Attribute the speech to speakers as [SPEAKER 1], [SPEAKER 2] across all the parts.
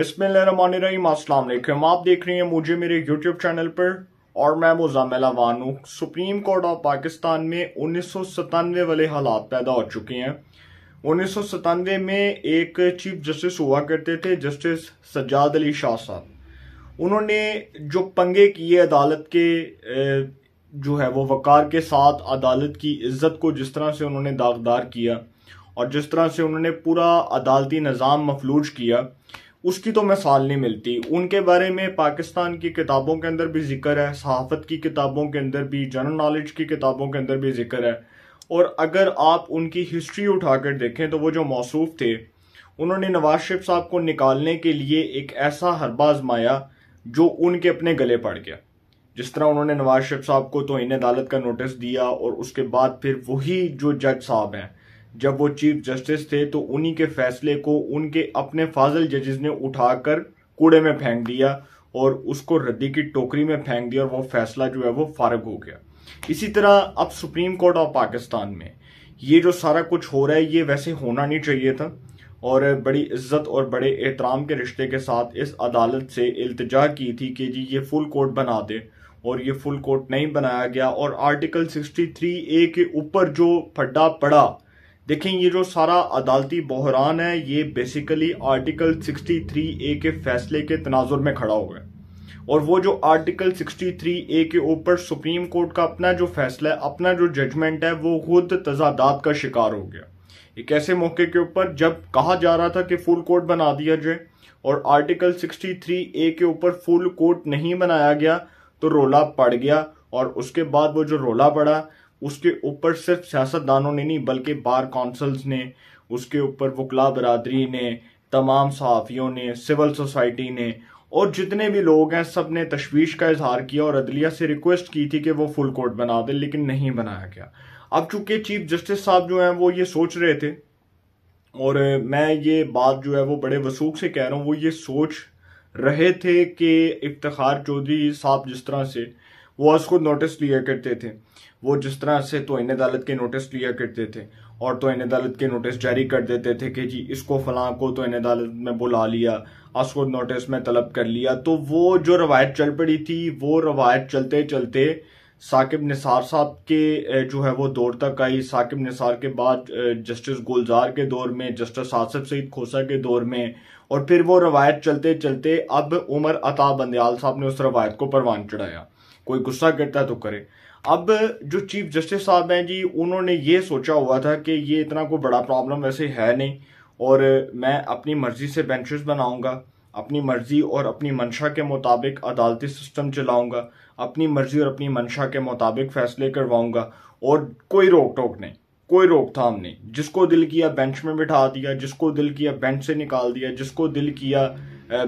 [SPEAKER 1] अस्सलाम वालेकुम आप देख रही हैं मुझे मेरे यूट्यूब चैनल पर और मैं Muzammila Wanu Supreme Court of Pakistan में उन्नीस वाले हालात पैदा हो चुके हैं उन्नीस में एक चीफ जस्टिस हुआ करते थे जस्टिस सज्जाद अली शाह साहब उन्होंने जो पंगे किए अदालत के जो है वो वकार के साथ अदालत की इज्जत को जिस तरह से उन्होंने दागदार किया और जिस तरह से उन्होंने पूरा अदालती निज़ाम मफलूज किया उसकी तो मिसाल नहीं मिलती उनके बारे में पाकिस्तान की किताबों के अंदर भी जिक्र है सहाफ़त की किताबों के अंदर भी जनरल नॉलेज की किताबों के अंदर भी जिक्र है और अगर आप उनकी हिस्ट्री उठाकर देखें तो वो जो मौसूफ थे उन्होंने नवाज शरीफ साहब को निकालने के लिए एक ऐसा हरबा आजमाया जो उनके अपने गले पड़ गया जिस तरह उन्होंने नवाज शरीफ साहब को तो इन अदालत का नोटिस दिया और उसके बाद फिर वही जो जज साहब हैं जब वो चीफ जस्टिस थे तो उन्हीं के फैसले को उनके अपने फाजल जजेस ने उठाकर कूड़े में फेंक दिया और उसको रद्दी की टोकरी में फेंक दिया और वो फैसला जो है वो फारग हो गया इसी तरह अब सुप्रीम कोर्ट ऑफ पाकिस्तान में ये जो सारा कुछ हो रहा है ये वैसे होना नहीं चाहिए था और बड़ी इज्जत और बड़े एहतराम के रिश्ते के साथ इस अदालत से इल्तजा की थी कि जी ये फुल कोर्ट बना दे और ये फुल कोर्ट नहीं बनाया गया और आर्टिकल 63 ए के ऊपर जो फड्डा पड़ा देखें ये जो सारा अदालती बहरान है ये बेसिकली आर्टिकल 63 ए के फैसले के तनाजुर में खड़ा हुआ है और वो जो आर्टिकल 63 ए के ऊपर सुप्रीम कोर्ट का अपना जो फैसला है अपना जो जजमेंट है वो खुद तजादात का शिकार हो गया एक ऐसे मौके के ऊपर जब कहा जा रहा था कि फुल कोर्ट बना दिया जाए और आर्टिकल 63 ए के ऊपर फुल कोर्ट नहीं बनाया गया तो रोला पड़ गया और उसके बाद वो जो रोला पड़ा उसके ऊपर सिर्फ सियासतदानों ने नहीं बल्कि बार कौंसल्स ने उसके ऊपर वकला बरदरी ने तमाम सहाफ़ियों ने सिविल सोसाइटी ने और जितने भी लोग हैं सब ने तशवीश का इजहार किया और अदलिया से रिक्वेस्ट की थी कि वो फुल कोर्ट बना दें लेकिन नहीं बनाया गया अब चूंकि चीफ जस्टिस साहब जो हैं वो ये सोच रहे थे और मैं ये बात जो है वो बड़े वसूख से कह रहा हूँ वो ये सोच रहे थे कि इफ्तार चौधरी साहब जिस तरह से वॉज खुद नोटिस लिया करते थे वो जिस तरह से तो इन अदालत के नोटिस लिया करते थे और तो इन अदालत के नोटिस जारी कर देते थे कि जी इसको फलां को तो इन अदालत में बुला लिया खुद नोटिस में तलब कर लिया तो वो जो रवायत चल पड़ी थी वो रवायत चलते चलते साकिब निसार साहब के जो है वो दौर तक आई साकिब निसार के बाद जस्टिस गुलजार के दौर में जस्टिस आसिफ सईद खोसा के दौर में और फिर वो रवायत चलते चलते अब उमर अता बंदयाल साहब ने उस रवायत को परवान चढ़ाया कोई गुस्सा करता है तो करे अब जो चीफ जस्टिस साहब हैं जी उन्होंने ये सोचा हुआ था कि ये इतना कोई बड़ा प्रॉब्लम वैसे है नहीं और मैं अपनी मर्जी से बेंचेस बनाऊंगा अपनी मर्जी और अपनी मंशा के मुताबिक अदालती सिस्टम चलाऊंगा अपनी मर्जी और अपनी मंशा के मुताबिक फैसले करवाऊंगा और कोई रोक टोक नहीं कोई रोकथाम नहीं जिसको दिल किया बेंच में बिठा दिया जिसको दिल किया बेंच से निकाल दिया जिसको दिल किया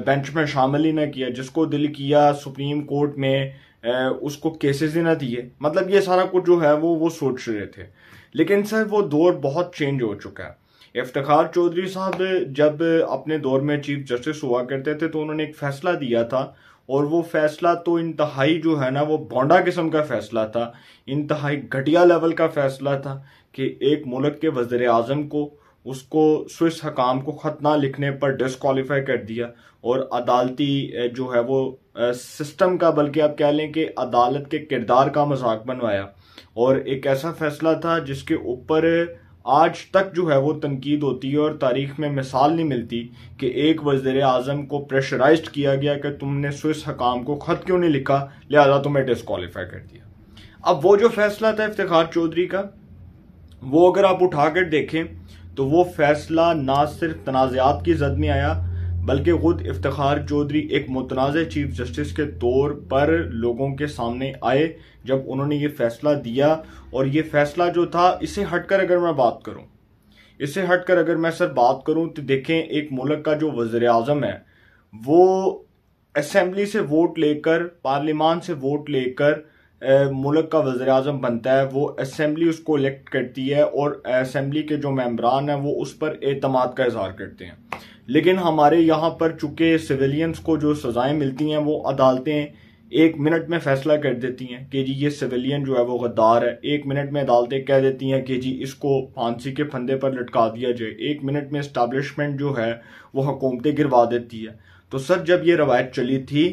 [SPEAKER 1] बेंच में शामिल ही ना किया जिसको दिल किया सुप्रीम कोर्ट में उसको केसेस ही ना दिए मतलब ये सारा कुछ जो है वो वो सोच रहे थे लेकिन सर वो दौर बहुत चेंज हो चुका है इफ्तार चौधरी साहब जब अपने दौर में चीफ जस्टिस हुआ करते थे तो उन्होंने एक फैसला दिया था और वो फैसला तो इंतहाई जो है ना वो बौंडा किस्म का फैसला था इंतहाई घटिया लेवल का फैसला था कि एक मुल्क के वजर अजम को उसको स्विस हकाम को ख़त ना लिखने पर डिसक्वालीफाई कर दिया और अदालती जो है वो सिस्टम का बल्कि आप कह लें कि अदालत के किरदार का मजाक बनवाया और एक ऐसा फैसला था जिसके ऊपर आज तक जो है वो तनकीद होती है और तारीख में मिसाल नहीं मिलती कि एक वजीर अजम को प्रेशराइज किया गया कि तुमने स्विस हकाम को ख़त क्यों नहीं लिखा लिहाजा तुम्हें डिसक्वालीफाई कर दिया अब वो जो फैसला था इफ्तार चौधरी का वो अगर आप उठाकर देखें तो वो फैसला ना सिर्फ तनाज़ात की जद में आया बल्कि खुद इफ्तार चौधरी एक मुतनाज़ चीफ जस्टिस के तौर पर लोगों के सामने आए जब उन्होंने ये फैसला दिया और ये फैसला जो था इसे हटकर अगर मैं बात करूँ इसे हटकर अगर मैं सर बात करूँ तो देखें एक मुल्क का जो वज़र अजम है वो असम्बली से वोट लेकर पार्लियामान से वोट लेकर मुल्क का वज़र अजम बनता है वो असम्बली उसको इलेक्ट करती है और असम्बली के जो मम्बरान हैं वो उस पर अतमाद का इजहार करते हैं लेकिन हमारे यहाँ पर चूँकि सिविलियंस को जो सज़ाएँ मिलती हैं वो अदालतें एक मिनट में फैसला कर देती हैं कि जी ये सिविलियन जो है वो गद्दार है एक मिनट में अदालतें कह देती हैं कि जी इसको फांसी के फंदे पर लटका दिया जाए एक मिनट में इस्टबलिशमेंट जो है वो हुकूमतें गिरवा देती है तो सर जब ये रवायत चली थी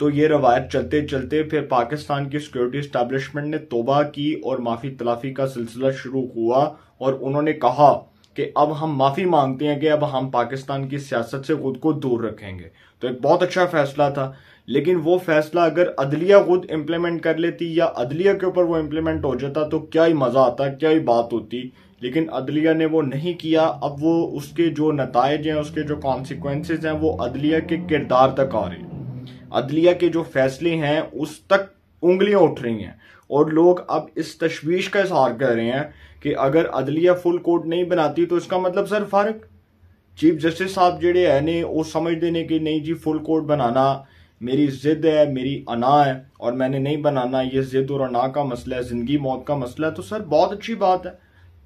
[SPEAKER 1] तो ये रवायत चलते चलते फिर पाकिस्तान की सिक्योरिटी स्टैब्लिशमेंट ने तोबा की और माफ़ी तलाफी का सिलसिला शुरू हुआ और उन्होंने कहा कि अब हम माफ़ी मांगते हैं कि अब हम पाकिस्तान की सियासत से खुद को दूर रखेंगे तो एक बहुत अच्छा फैसला था लेकिन वो फैसला अगर अदलिया खुद इम्प्लीमेंट कर लेती या अदलिया के ऊपर वो इम्प्लीमेंट हो जाता तो क्या ही मज़ा आता क्या ही बात होती लेकिन अदलिया ने वो नहीं किया अब वो उसके जो नतज हैं उसके जो कॉन्सिक्वेंसेज हैं वो अदलिया के किरदार तक आ रहे हैं अदलिया के जो फैसले हैं उस तक उंगलियां उठ रही हैं और लोग अब इस तशवीश का इजहार कर रहे हैं कि अगर अदलिया फुल कोर्ट नहीं बनाती तो इसका मतलब सर फारक चीफ जस्टिस साहब जेड़े हैं ने वो समझ देने कि नहीं जी फुल कोर्ट बनाना मेरी जिद है मेरी अना है और मैंने नहीं बनाना ये जिद और अना का मसला है ज़िंदगी मौत का मसला है तो सर बहुत अच्छी बात है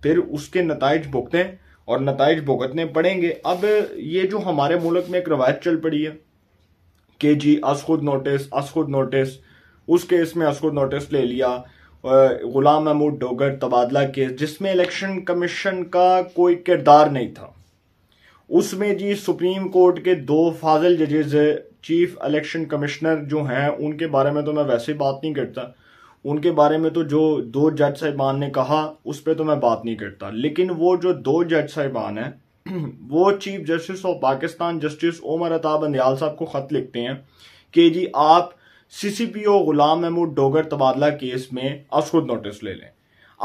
[SPEAKER 1] फिर उसके नतज भुगतें और नतज भुगतने पड़ेंगे अब ये जो हमारे मुल्क में एक रवायत चल पड़ी है के जी असखुद नोटिस असखुद नोटिस उस केस में असखुद नोटिस ले लिया गुलाम महमूद डोगर तबादला केस जिसमें इलेक्शन कमीशन का कोई किरदार नहीं था उसमें जी सुप्रीम कोर्ट के दो फाजिल जजेज चीफ इलेक्शन कमिश्नर जो हैं उनके बारे में तो मैं वैसे ही बात नहीं करता उनके बारे में तो जो दो जज साहिबान ने कहा उस पर तो मैं बात नहीं करता लेकिन वो जो दो जज साहिबान हैं वो chief justice of Pakistan justice Umar Ata Bandial साहब को खत लिखते हैं कि जी आप सीसीपीओ गुलाम महमूद डोगर तबादला केस में अस खुद नोटिस ले लें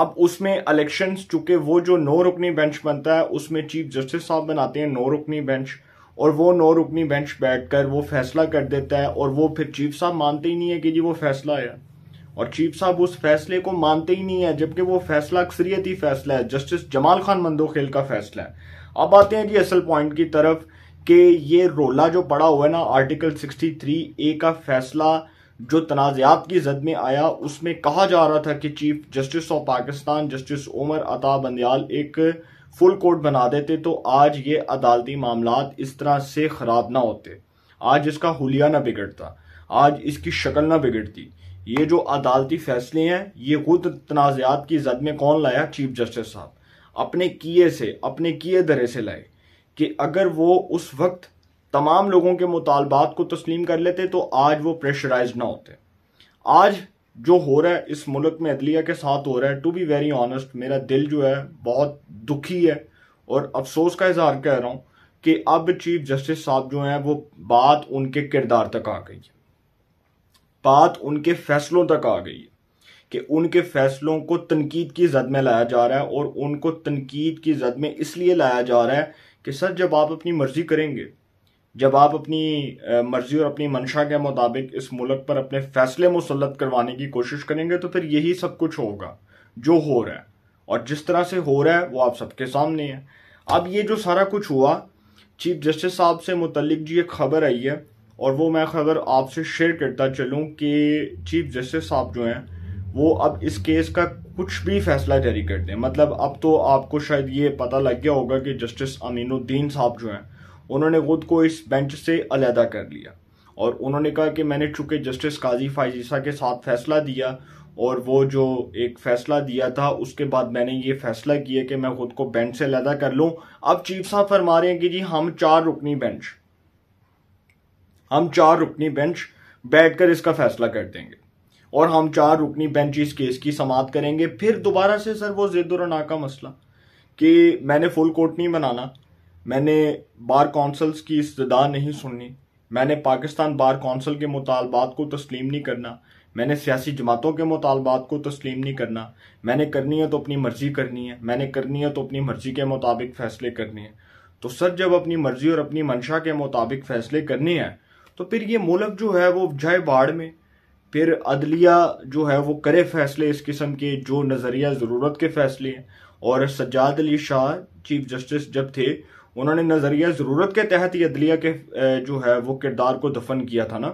[SPEAKER 1] अब उसमें इलेक्शन चूंकि वो जो नो रुकनी बेंच बनता है उसमें चीफ जस्टिस साहब बनाते हैं नो रुकनी बेंच और वो नो रुकनी बेंच बैठकर वो फैसला कर देता है और वो फिर चीफ साहब मानते ही नहीं है कि जी वो फैसला है और चीफ साहब उस फैसले को मानते ही नहीं है जबकि वो फैसला अक्सरियती फैसला है जस्टिस जमाल खान मंदोखेल का फैसला है अब आते हैं जी असल पॉइंट की तरफ कि ये रोला जो पड़ा हुआ है ना आर्टिकल 63 ए का फैसला जो तनाज़ात की जद में आया उसमें कहा जा रहा था कि chief justice of Pakistan justice Umar Ata Bandial एक फुल कोर्ट बना देते तो आज ये अदालती मामला इस तरह से ख़राब ना होते आज इसका हुलिया ना बिगड़ता आज इसकी शक्ल ना बिगड़ती ये जो अदालती फैसले हैं ये खुद तनाज़ात की जद में कौन लाया चीफ जस्टिस साहब अपने किए से अपने किए दरे से लाए कि अगर वो उस वक्त तमाम लोगों के मुतालबात को तस्लीम कर लेते तो आज वो प्रेशराइज ना होते आज जो हो रहा है इस मुल्क में अदलिया के साथ हो रहा है टू बी वेरी ऑनेस्ट मेरा दिल जो है बहुत दुखी है और अफसोस का इजहार कह रहा हूँ कि अब चीफ जस्टिस साहब जो हैं वो बात उनके किरदार तक आ गई है बात उनके फैसलों तक आ गई है कि उनके फैसलों को तनकीद की जद में लाया जा रहा है और उनको तनकीद की जद में इसलिए लाया जा रहा है कि सर जब आप अपनी मर्ज़ी करेंगे जब आप अपनी मर्ज़ी और अपनी मंशा के मुताबिक इस मुल्क पर अपने फैसले मुसलत करवाने की कोशिश करेंगे तो फिर यही सब कुछ होगा जो हो रहा है और जिस तरह से हो रहा है वो आप सबके सामने है अब ये जो सारा कुछ हुआ चीफ जस्टिस साहब से मुतलिक जी एक खबर आई है और वो मैं खबर आपसे शेयर करता चलूँ कि चीफ जस्टिस साहब जो हैं वो अब इस केस का कुछ भी फैसला जारी कर दें मतलब अब तो आपको शायद ये पता लग गया होगा कि जस्टिस अमीनुद्दीन साहब जो हैं उन्होंने खुद को इस बेंच से अलहदा कर लिया और उन्होंने कहा कि मैंने चूंकि जस्टिस काजी फाइजीसा के साथ फैसला दिया और वो जो एक फैसला दिया था उसके बाद मैंने ये फैसला किया कि मैं खुद को बेंच से अलहदा कर लूँ अब चीफ साहब फरमा रहे हैं कि जी हम चार रुकनी बेंच हम चार रुकनी बेंच बैठकर इसका फैसला कर देंगे और हम चार रुकनी बेंच इस केस की समाप्त करेंगे फिर दोबारा से सर वो जिदुरना का मसला कि मैंने फुल कोर्ट नहीं बनाना मैंने बार कौंसल्स की इस्तदा नहीं सुननी मैंने पाकिस्तान बार कौंसल के मुतालबात को तस्लीम नहीं करना मैंने सियासी जमातों के मुतालबात को तस्लीम नहीं करना मैंने करनी है तो अपनी मर्जी करनी है मैंने करनी है तो अपनी मर्जी के मुताबिक फैसले करने हैं तो सर जब अपनी मर्जी और अपनी मंशा के मुताबिक फैसले करने हैं तो फिर ये मुल्क जो है वो उपजाए बाढ़ में फिर अदलिया जो है वो करे फैसले इस किस्म के जो नज़रिया ज़रूरत के फैसले हैं और सज्जाद अली शाह चीफ जस्टिस जब थे उन्होंने नज़रिया ज़रूरत के तहत ही अदलिया के जो है वो किरदार को दफन किया था ना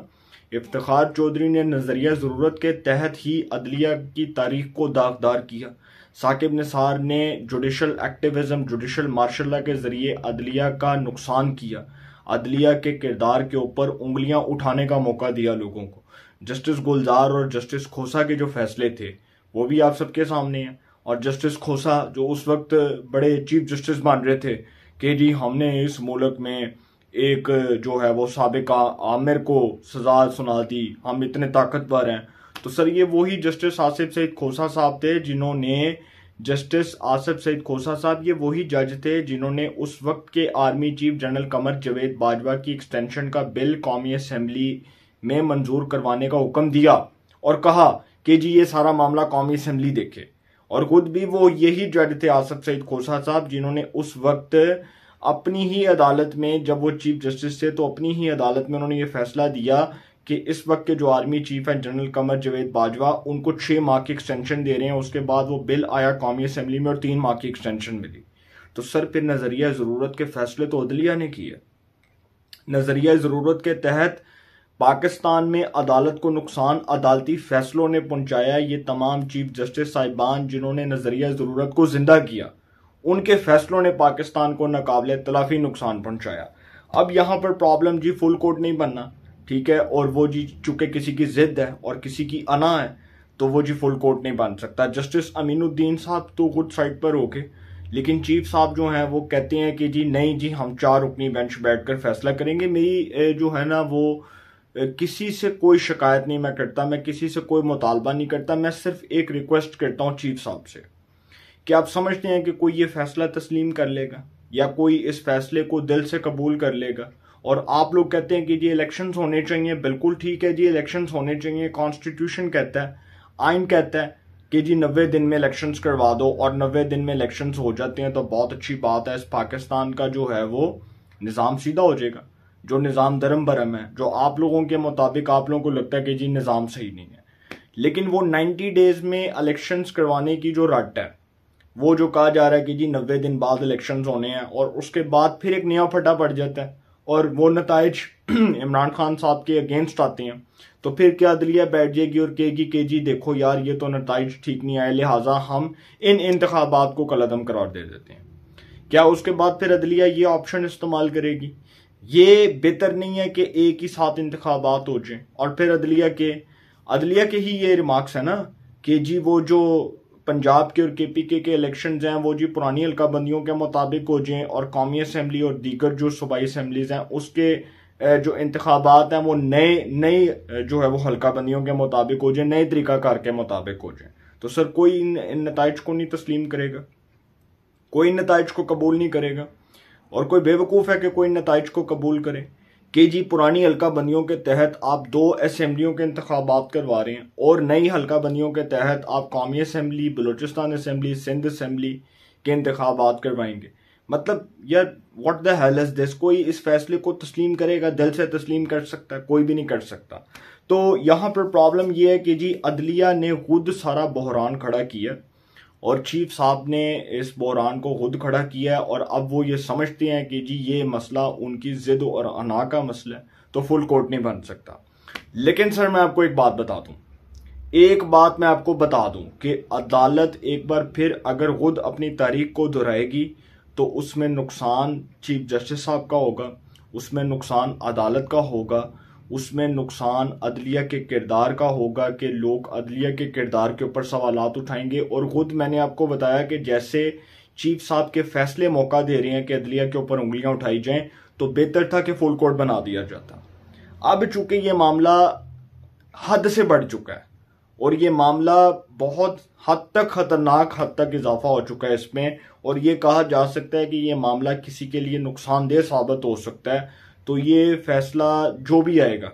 [SPEAKER 1] इफ्तार चौधरी ने नज़रिया ज़रूरत के तहत ही अदलिया की तारीख को दागदार किया साकिब निसार ने जुडिशल एक्टिविज़म जुडिशल मार्शल के ज़रिए अदलिया का नुकसान किया अदलिया के किरदार के ऊपर उंगलियां उठाने का मौका दिया लोगों को जस्टिस गुलजार और जस्टिस खोसा के जो फैसले थे वो भी आप सबके सामने हैं और जस्टिस खोसा जो उस वक्त बड़े चीफ जस्टिस मान रहे थे कि जी हमने इस मुल्क में एक जो है वो सबका आमिर को सजा सुना दी हम इतने ताकतवर हैं तो सर ये वही जस्टिस आसिफ सईद खोसा साहब थे जिन्होंने जस्टिस आसिफ सईद खोसा साहब ये वही जज थे जिन्होंने उस वक्त के army chief general Qamar Javed Bajwa की एक्सटेंशन का बिल कौमी असम्बली में मंजूर करवाने का हुक्म दिया और कहा कि जी ये सारा मामला कौमी असम्बली देखे और खुद भी वो यही जज थे आसफ सईद खोसा साहब जिन्होंने उस वक्त अपनी ही अदालत में जब वो चीफ जस्टिस थे तो अपनी ही अदालत में उन्होंने ये फैसला दिया कि इस वक्त के जो आर्मी चीफ हैं जनरल कमर जवेद बाजवा उनको छः माह की एक्सटेंशन दे रहे हैं उसके बाद वो बिल आया कौमी असम्बली में और तीन माह की एक्सटेंशन मिली तो सर फिर नज़रिया ज़रूरत के फैसले तो अदलिया ने किए नज़रिया ज़रूरत के तहत पाकिस्तान में अदालत को नुकसान अदालती फैसलों ने पहुंचाया ये तमाम चीफ जस्टिस साहिबान जिन्होंने नजरिया ज़रूरत को ज़िंदा किया उनके फैसलों ने पाकिस्तान को नाकबिल तलाफी नुकसान पहुंचाया अब यहाँ पर प्रॉब्लम जी फुल कोर्ट नहीं बनना ठीक है और वो जी चूंकि किसी की जिद है और किसी की अना है तो वो जी फुल कोर्ट नहीं बन सकता जस्टिस अमीनुद्दीन साहब तो खुद साइड पर होके लेकिन चीफ साहब जो हैं वो कहते हैं कि जी नहीं जी हम चार रुकनी बेंच बैठकर फैसला करेंगे मेरी जो है ना वो किसी से कोई शिकायत नहीं मैं करता मैं किसी से कोई मुतालबा नहीं करता मैं सिर्फ एक रिक्वेस्ट करता हूँ चीफ साहब से कि आप समझते हैं कि कोई ये फैसला तस्लीम कर लेगा या कोई इस फैसले को दिल से कबूल कर लेगा और आप लोग कहते हैं कि जी इलेक्शन होने चाहिए बिल्कुल ठीक है जी इलेक्शन होने चाहिए कॉन्स्टिट्यूशन कहता है आइन कहता है कि जी नबे दिन में इलेक्शन करवा दो और नबे दिन में इलेक्शन हो जाते हैं तो बहुत अच्छी बात है इस पाकिस्तान का जो है वो निज़ाम सीधा हो जाएगा जो निज़ाम धर्म भरम है जो आप लोगों के मुताबिक आप लोगों को लगता है कि जी निज़ाम सही नहीं है लेकिन वो 90 डेज में इलेक्शंस करवाने की जो रट है वो जो कहा जा रहा है कि जी नब्बे दिन बाद इलेक्शन होने हैं और उसके बाद फिर एक नया फटा पड़ जाता है और वो नतज इमरान खान साहब के अगेंस्ट आते हैं तो फिर क्या अदलिया बैठ जाएगी और कहेगी कि जी देखो यार ये तो नतज ठीक नहीं आए लिहाजा हम इन इंतबात को कलदम करार दे देते हैं क्या उसके बाद फिर अदलिया ये ऑप्शन इस्तेमाल करेगी ये बेहतर नहीं है कि एक ही साथ इंतबात हो जाए और फिर अदलिया के अदलिया के ही ये रिमार्क्स है ना कि जी वो जो पंजाब के और के पी के के इलेक्शन हैं वो जी पुरानी हल्काबंदियों के मुताबिक हो जाएँ और कौमी असम्बली और दीगर जो सूबाई असम्बलीज हैं उसके जो इंतबात हैं वो नए नए जो है वो हल्काबंदियों के मुताबिक हो जाए नए तरीक़ाकार के मुताबिक हो जाए तो सर कोई इन नतज को नहीं तस्लीम करेगा कोई नतज को कबूल नहीं करेगा और कोई बेवकूफ़ है कि कोई नतज को कबूल करे के जी पुरानी हल्का बंदियों के तहत आप दो असम्बलियों के इंतबात करवा रहे हैं और नई हल्का बंदियों के तहत आप कौमी assembly Balochistan assembly Sindh assembly के इंतबात करवाएंगे मतलब यार what the hell is this कोई इस फैसले को तस्लीम करेगा दिल से तस्लीम कर सकता है कोई भी नहीं कर सकता तो यहाँ पर प्रॉब्लम यह है कि जी अदलिया ने खुद सारा बहरान खड़ा किया और चीफ साहब ने इस बहरान को खुद खड़ा किया और अब वो ये समझते हैं कि जी ये मसला उनकी जिद और अना का मसला है तो फुल कोर्ट नहीं बन सकता लेकिन सर मैं आपको एक बात बता दूं एक बात मैं आपको बता दूं कि अदालत एक बार फिर अगर खुद अपनी तारीख को दोहराएगी तो उसमें नुकसान चीफ जस्टिस साहब का होगा उसमें नुकसान अदालत का होगा उसमें नुकसान अदलिया के किरदार का होगा कि लोग अदलिया के किरदार के ऊपर सवाल उठाएंगे और ख़ुद मैंने आपको बताया कि जैसे चीफ साहब के फैसले मौका दे रहे हैं कि अदलिया के ऊपर उंगलियां उठाई जाएं तो बेहतर था कि फुल कोर्ट बना दिया जाता अब चूंकि ये मामला हद से बढ़ चुका है और ये मामला बहुत हद तक खतरनाक हद तक इजाफा हो चुका है इसमें और ये कहा जा सकता है कि ये मामला किसी के लिए नुकसानदेह साबित हो सकता है तो ये फैसला जो भी आएगा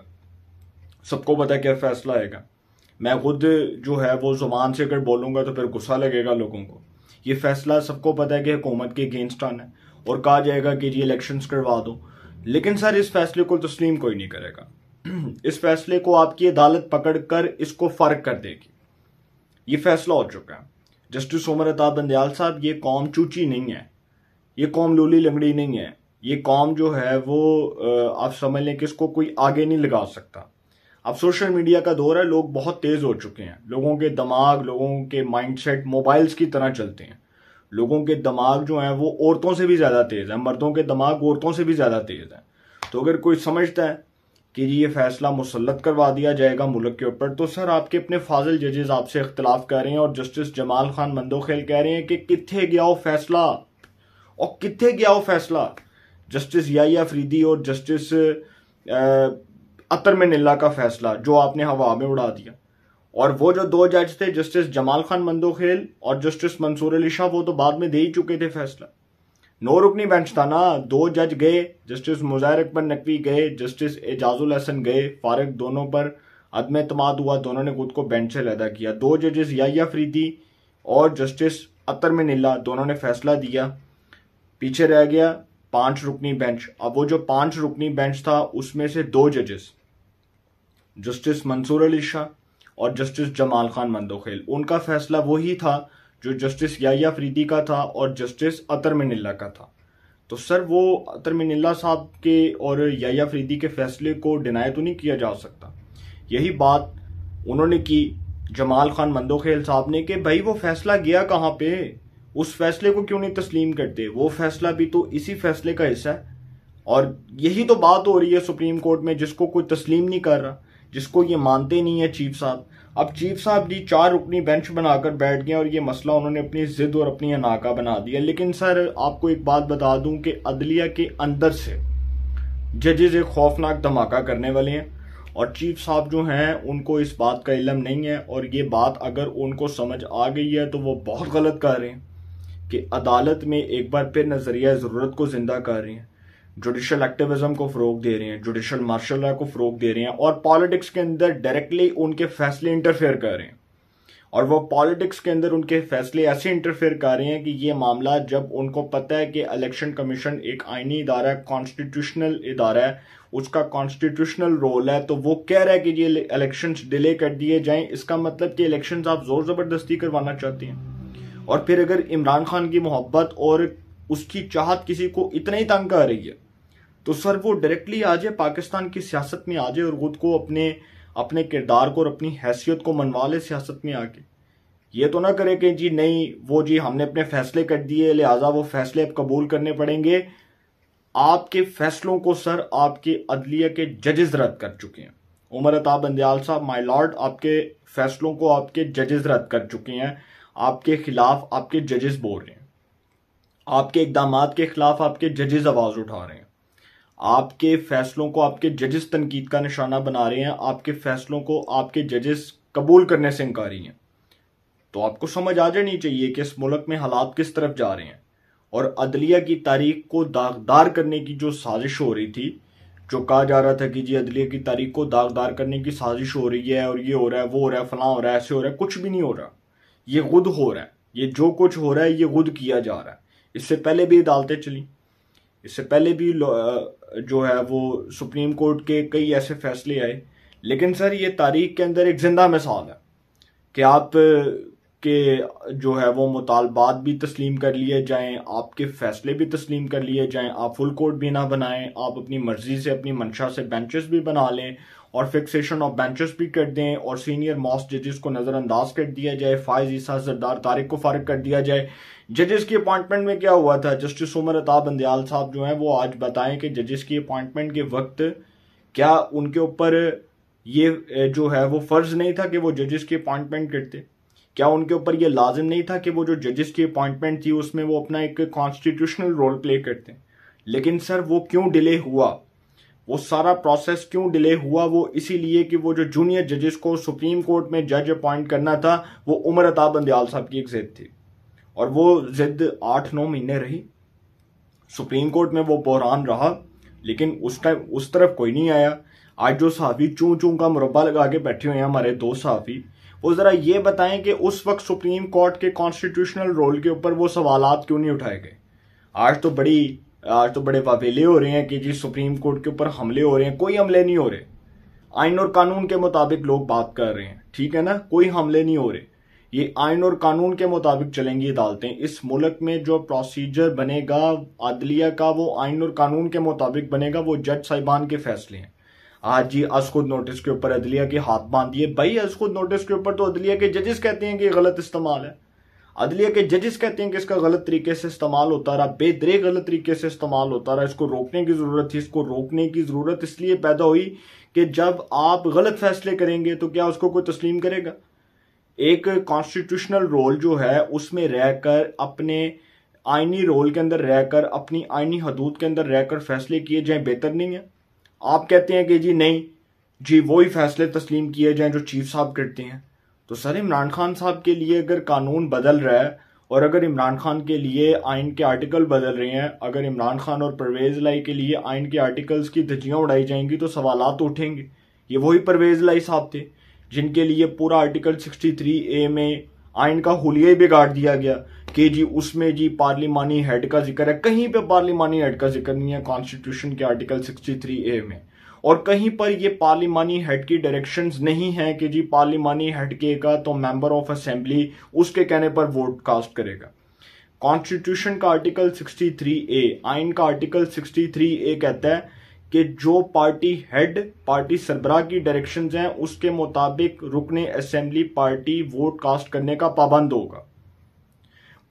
[SPEAKER 1] सबको पता क्या फैसला आएगा मैं खुद जो है वो जुबान से अगर बोलूँगा तो फिर गुस्सा लगेगा लोगों को ये फैसला सबको पता है कि हुकूमत के अगेंस्ट आना है और कहा जाएगा कि जी इलेक्शन करवा दो लेकिन सर इस फैसले को तस्लीम कोई नहीं करेगा इस फैसले को आपकी अदालत पकड़ कर इसको फ़र्क कर देगी ये फैसला हो चुका है जस्टिस उमर अताब बंदयाल साहब ये कौम चूची नहीं है ये कौम लोली लंगड़ी नहीं है ये कॉम जो है वो आप समझ लें कि इसको कोई आगे नहीं लगा सकता अब सोशल मीडिया का दौर है लोग बहुत तेज़ हो चुके हैं लोगों के दिमाग लोगों के माइंडसेट मोबाइल्स की तरह चलते हैं लोगों के दिमाग जो हैं वो औरतों से भी ज़्यादा तेज़ है मर्दों के दिमाग औरतों से भी ज़्यादा तेज़ है तो अगर कोई समझता है कि ये फैसला मुसलत करवा दिया जाएगा मुल्क के ऊपर तो सर आपके अपने फाजिल जजेस आपसे इख्तलाफ कर रहे हैं और जस्टिस जमाल खान मंदोखेल कह रहे हैं कि कितने गया वो फैसला और कितने गया वो फैसला जस्टिस या फ्रीदी और जस्टिस अतर में का फैसला जो आपने हवा में उड़ा दिया और वो जो दो जज थे जस्टिस जमाल खान मंदोखेल और जस्टिस मंसूर अली शाह वो तो बाद में दे ही चुके थे फैसला नो रुकनी बेंच था ना दो जज गए जस्टिस मुजाहर अकबर नकवी गए जस्टिस एजाजुल हसन गए फारग दोनों पर अदम अतमाद हुआ दोनों ने खुद को बेंच से लैदा किया दो जजेस या फरीदी और जस्टिस अतर में निल्ला दोनों ने फैसला दिया पीछे रह गया पांच रुकनी बेंच अब वो जो पांच रुकनी बेंच था उसमें से दो जजेस जस्टिस मंसूर अली शाह और जस्टिस जमाल खान मंदोखेल उनका फैसला वही था जो जस्टिस याया फरीदी का था और जस्टिस अतर मिनिल्ला का था तो सर वो अतर मिनिल्ला साहब के और याया फरीदी के फैसले को डिनाई तो नहीं किया जा सकता यही बात उन्होंने की जमाल खान मंदोखेल साहब ने कि भाई वो फैसला गया कहाँ पे उस फैसले को क्यों नहीं तस्लीम करते वो फैसला भी तो इसी फैसले का हिस्सा है और यही तो बात हो रही है सुप्रीम कोर्ट में जिसको कोई तस्लीम नहीं कर रहा जिसको ये मानते नहीं है चीफ साहब अब चीफ साहब जी चार रुकनी बेंच बनाकर बैठ गए और ये मसला उन्होंने अपनी जिद और अपनी अनाका बना दिया लेकिन सर आपको एक बात बता दूं कि अदलिया के अंदर से जजेज एक खौफनाक धमाका करने वाले हैं और चीफ साहब जो हैं उनको इस बात का इलम नहीं है और ये बात अगर उनको समझ आ गई है तो वो बहुत गलत कर रहे हैं कि अदालत में एक बार फिर नजरिया ज़रूरत को ज़िंदा कर रही हैं जुडिशल एक्टिविज्म को फ़रोग दे रहे हैं जुडिशल मार्शल लॉ को फ़रोग दे रहे हैं और पॉलिटिक्स के अंदर डायरेक्टली उनके फैसले इंटरफेयर कर रहे हैं और वो पॉलिटिक्स के अंदर उनके फैसले ऐसे इंटरफेयर कर रहे हैं कि ये मामला जब उनको पता है कि इलेक्शन कमीशन एक आइनी इदारा है कॉन्स्टिट्यूशनल इदारा है उसका कॉन्स्टिट्यूशनल रोल है तो वो कह रहा है कि ये इलेक्शन डिले कर दिए जाएं इसका मतलब कि इलेक्शन आप ज़ोर ज़बरदस्ती करवाना चाहते हैं और फिर अगर इमरान खान की मोहब्बत और उसकी चाहत किसी को इतना ही तंग कर रही है तो सर वो डायरेक्टली आ जाए पाकिस्तान की सियासत में आ जाए और खुद को अपने अपने किरदार को और अपनी हैसियत को मनवा ले सियासत में आके ये तो ना करे कि जी नहीं वो जी हमने अपने फैसले कर दिए लिहाजा वो फैसले अब कबूल करने पड़ेंगे आपके फैसलों को सर आपके अदलिया के जजेस रद्द कर चुके हैं उमर अताब अंदयाल साहब माई लॉर्ड आपके फैसलों को आपके जजेस रद्द कर चुके हैं आपके खिलाफ आपके जजेस बोल रहे हैं आपके इकदाम के खिलाफ आपके जजेस आवाज़ उठा रहे हैं आपके फैसलों को आपके जजेस तनकीद का निशाना बना रहे हैं आपके फैसलों को आपके जजेस कबूल करने से इनकारी हैं तो आपको समझ आ जानी चाहिए कि इस मुल्क में हालात किस तरफ जा रहे हैं और अदलिया की तारीख को दागदार करने की जो साजिश हो रही थी जो कहा जा रहा था कि जी अदलिया की तारीख को दागदार करने की साजिश हो रही है और ये हो रहा है वो हो रहा है फलां हो रहा है ऐसे हो रहा है कुछ भी नहीं हो रहा ये खुद हो रहा है ये जो कुछ हो रहा है ये खुद किया जा रहा है इससे पहले भी अदालतें चली इससे पहले भी जो है वो सुप्रीम कोर्ट के कई ऐसे फैसले आए लेकिन सर ये तारीख के अंदर एक जिंदा मिसाल है कि आप के जो है वो मुतालबात भी तस्लीम कर लिए जाएं आपके फैसले भी तस्लीम कर लिए जाएं आप फुल कोर्ट भी ना बनाएं आप अपनी मर्जी से अपनी मंशा से बेंचेस भी बना लें और फिक्सेशन ऑफ बेंचेस भी कर दें और सीनियर मॉस्ट जजेस को नज़रअंदाज कर दिया जाए फायज ईसा सरदार तारिक को फारग कर दिया जाए जजेस की अपॉइंटमेंट में क्या हुआ था जस्टिस उमर अताब बंदयाल साहब जो हैं वो आज बताएं कि जजेस की अपॉइंटमेंट के वक्त क्या उनके ऊपर ये जो है वो फ़र्ज़ नहीं था कि वो जजेस की अपॉइंटमेंट करते क्या उनके ऊपर ये लाजिम नहीं था कि वो जो जजेस की अपॉइंटमेंट थी उसमें वो अपना एक कॉन्स्टिट्यूशनल रोल प्ले करते लेकिन सर वो क्यों डिले हुआ वो सारा प्रोसेस क्यों डिले हुआ वो इसीलिए कि वो जो जूनियर जजेस को सुप्रीम कोर्ट में जज अपॉइंट करना था वो उमर अता बंदयाल साहब की एक जिद थी और वो जिद आठ नौ महीने रही सुप्रीम कोर्ट में वो बहरान रहा लेकिन उस टाइम उस तरफ कोई नहीं आया आज जो सहाफ़ी चूं चूं का मुरबा लगा के बैठे हुए हैं हमारे दो सहाफ़ी वो ज़रा ये बताएं कि उस वक्त सुप्रीम कोर्ट के कॉन्स्टिट्यूशनल रोल के ऊपर वो सवाल क्यों नहीं उठाए गए आज तो बड़ी आज तो बड़े वावेले हो रहे हैं कि जी सुप्रीम कोर्ट के ऊपर हमले हो रहे हैं कोई हमले नहीं हो रहे आइन और कानून के मुताबिक लोग बात कर रहे हैं ठीक है ना कोई हमले नहीं हो रहे ये आइन और कानून के मुताबिक चलेंगी अदालतें इस मुल्क में जो प्रोसीजर बनेगा अदलिया का वो आइन और कानून के मुताबिक बनेगा वो जज साहिबान के फैसले हैं आज ये खुद नोटिस के ऊपर अदलिया के हाथ बांध दिए भाई खुद नोटिस के ऊपर तो अदलिया के जजेस कहते हैं कि गलत इस्तेमाल है अदलिया के जजेस कहते हैं कि इसका गलत तरीके से इस्तेमाल होता रहा बेदरे गलत तरीके से इस्तेमाल होता रहा इसको रोकने की ज़रूरत थी इसको रोकने की ज़रूरत इसलिए पैदा हुई कि जब आप गलत फैसले करेंगे तो क्या उसको कोई तस्लीम करेगा एक कॉन्स्टिट्यूशनल रोल जो है उसमें रहकर अपने आइनी रोल के अंदर रहकर अपनी आइनी हदूद के अंदर रहकर फैसले किए जाए बेहतर नहीं है आप कहते हैं कि जी नहीं जी वही फैसले तस्लीम किए जाएं जो चीफ साहब करते हैं तो सर इमरान खान साहब के लिए अगर कानून बदल रहा है और अगर इमरान खान के लिए आइन के आर्टिकल बदल रहे हैं अगर इमरान खान और परवेज लाई के लिए आइन के आर्टिकल्स की धज्जियाँ उड़ाई जाएंगी तो सवाल तो उठेंगे ये वही परवेज लाई साहब थे जिनके लिए पूरा आर्टिकल 63 ए में आइन का हुलिया ही बिगाड़ दिया गया कि जी उसमें जी पार्लिमानी हेड का जिक्र है कहीं पे पार्लिमानी हेड का जिक्र नहीं है कॉन्स्टिट्यूशन के आर्टिकल 63 ए में और कहीं पर ये पार्लिमानी हेड की डायरेक्शंस नहीं है कि जी पार्लिमानी हेड के का तो मेंबर ऑफ असेंबली उसके कहने पर वोट कास्ट करेगा कॉन्स्टिट्यूशन का आर्टिकल 63 ए आइन का आर्टिकल 63 ए कहता है कि जो पार्टी हेड पार्टी सरबराह की डायरेक्शंस हैं उसके मुताबिक रुकने असेंबली पार्टी वोट कास्ट करने का पाबंद होगा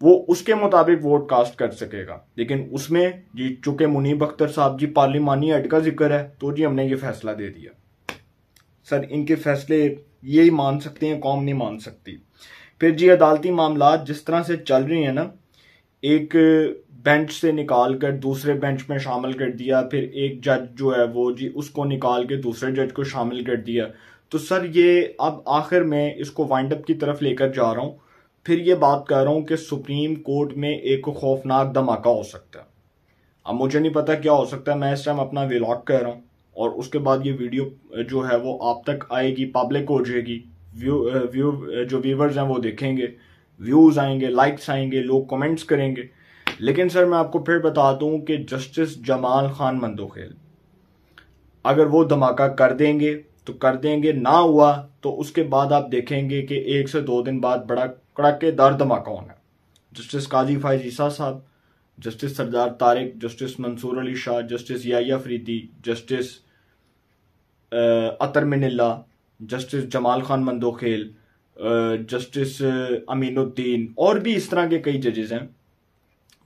[SPEAKER 1] वो उसके मुताबिक वोट कास्ट कर सकेगा लेकिन उसमें जी चूंकि मुनीब अख्तर साहब जी पार्लिमानी एड का जिक्र है तो जी हमने ये फैसला दे दिया सर इनके फैसले ही मान सकते हैं कौम नहीं मान सकती फिर जी अदालती मामला जिस तरह से चल रही है ना एक बेंच से निकाल कर दूसरे बेंच में शामिल कर दिया फिर एक जज जो है वो जी उसको निकाल के दूसरे जज को शामिल कर दिया तो सर ये अब आखिर में इसको वाइंड अप की तरफ लेकर जा रहा हूँ फिर ये बात कर रहा हूं कि सुप्रीम कोर्ट में एक खौफनाक धमाका हो सकता है अब मुझे नहीं पता क्या हो सकता है मैं इस टाइम अपना व्लॉग कर रहा हूँ और उसके बाद ये वीडियो जो है वो आप तक आएगी पब्लिक हो जाएगी व्यू व्यू जो व्यूवर्स हैं वो देखेंगे व्यूज़ आएंगे लाइक्स आएंगे लोग कमेंट्स करेंगे लेकिन सर मैं आपको फिर बता दूं कि जस्टिस जमाल खान मंदोखेल अगर वो धमाका कर देंगे तो कर देंगे ना हुआ तो उसके बाद आप देखेंगे कि एक से दो दिन बाद बड़ा दर धमाका होना है जस्टिस काजी फाइज ईसा साहब justice Sardar Tariq justice Mansoor Ali Shah justice Yahya Faridi justice Athar Minallah justice Jamal Khan Mandokhail justice Aminuddin और भी इस तरह के कई जजेस हैं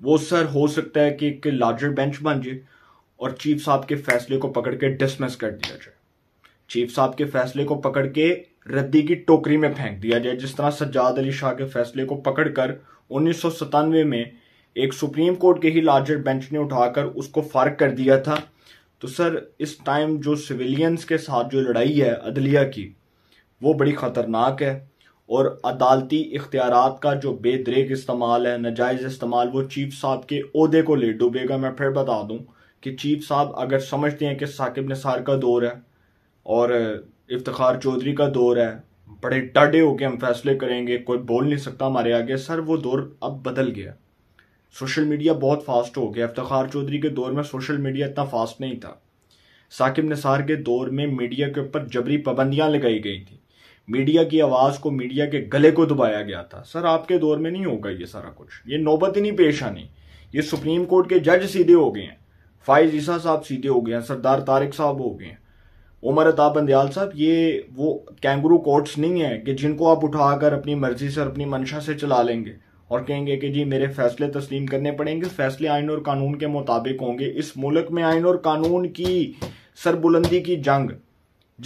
[SPEAKER 1] वो सर हो सकता है कि एक लार्जर बेंच बन जाए और चीफ साहब के फैसले को पकड़ के डिसमिस कर दिया जाए चीफ साहब के फैसले को पकड़ के रद्दी की टोकरी में फेंक दिया जाए जिस तरह सज्जाद अली शाह के फैसले को पकड़कर उन्नीस में एक सुप्रीम कोर्ट के ही लार्जर बेंच ने उठाकर उसको फर्क कर दिया था तो सर इस टाइम जो सिविलियंस के साथ जो लड़ाई है अदलिया की वो बड़ी ख़तरनाक है और अदालती इख्तियार का जो बेदरेक इस्तेमाल है नजायज़ इस्तेमाल वो चीफ साहब के अहदे को ले डूबेगा मैं फिर बता दूँ कि चीफ साहब अगर समझते हैं कि साकिब निसार का दौर है और इफ्तार चौधरी का दौर है बड़े टाढ़े होके हम फैसले करेंगे कोई बोल नहीं सकता हमारे आगे सर वो दौर अब बदल गया सोशल मीडिया बहुत फास्ट हो गया इफ्तार चौधरी के दौर में सोशल मीडिया इतना फास्ट नहीं था साकिब निसार के दौर में मीडिया के ऊपर जबरी पाबंदियाँ लगाई गई थी मीडिया की आवाज़ को मीडिया के गले को दबाया गया था सर आपके दौर में नहीं होगा ये सारा कुछ ये नौबत ही नहीं पेश आनी ये सुप्रीम कोर्ट के जज सीधे हो गए हैं फाइज ईसा साहब सीधे हो गए हैं सरदार तारिक साहब हो गए हैं उमर अता बंदयाल साहब ये वो कैंगरू कोर्ट्स नहीं है कि जिनको आप उठाकर अपनी मर्जी से और अपनी मंशा से चला लेंगे और कहेंगे कि जी मेरे फैसले तस्लीम करने पड़ेंगे फैसले आयन और कानून के मुताबिक होंगे इस मुल्क में आयन और कानून की सरबुलंदी की जंग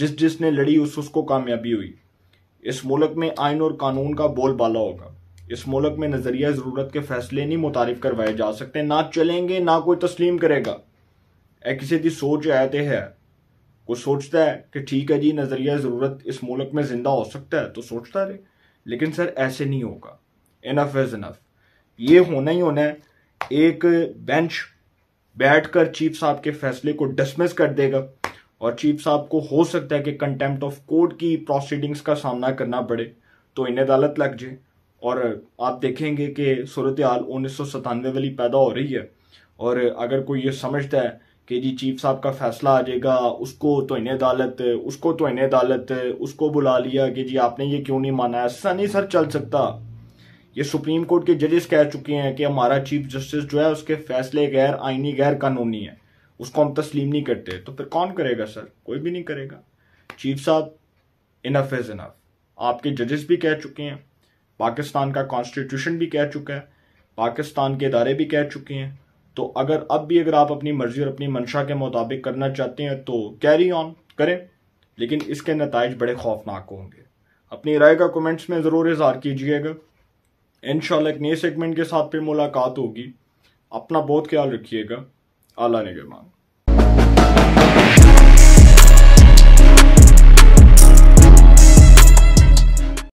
[SPEAKER 1] जिस जिसने लड़ी उस उसको कामयाबी हुई इस मुल्क में आयन और कानून का बोलबाला होगा इस मुल्क में नजरिया ज़रूरत के फैसले नहीं मुतारफ करवाए जा सकते ना चलेंगे ना कोई तस्लीम करेगा एक किसी की सोच आयत है वो सोचता है कि ठीक है जी नज़रिया ज़रूरत इस मुल्क में ज़िंदा हो सकता है तो सोचता रहे लेकिन सर ऐसे नहीं होगा इनफ इज़ इनफ ये होना ही होना है एक बेंच बैठकर चीफ साहब के फैसले को डिसमिस कर देगा और चीफ साहब को हो सकता है कि कंटेम्प्ट ऑफ कोर्ट की प्रोसीडिंग्स का सामना करना पड़े तो इन्हें अदालत लग जाए और आप देखेंगे कि सूरत हाल उन्नीस वाली पैदा हो रही है और अगर कोई ये समझता है कि जी चीफ साहब का फैसला आ जाएगा उसको तो इन अदालत उसको तो इन अदालत उसको बुला लिया कि जी आपने ये क्यों नहीं माना ऐसा नहीं सर चल सकता ये सुप्रीम कोर्ट के जजेस कह चुके हैं कि हमारा चीफ जस्टिस जो है उसके फैसले गैर आइनी गैर कानूनी है उसको हम तस्लीम नहीं करते तो फिर कौन करेगा सर कोई भी नहीं करेगा चीफ साहब इनफ इज़ इनफ आपके जजेस भी कह चुके हैं पाकिस्तान का कॉन्स्टिट्यूशन भी कह चुका है पाकिस्तान के इदारे भी कह चुके हैं तो अगर अब भी अगर आप अपनी मर्जी और अपनी मंशा के मुताबिक करना चाहते हैं तो कैरी ऑन करें लेकिन इसके नतज बड़े खौफनाक होंगे अपनी राय का कमेंट्स में ज़रूर इजहार कीजिएगा इन एक नए सेगमेंट के साथ पे मुलाकात होगी अपना बहुत ख्याल रखिएगा अला निगमान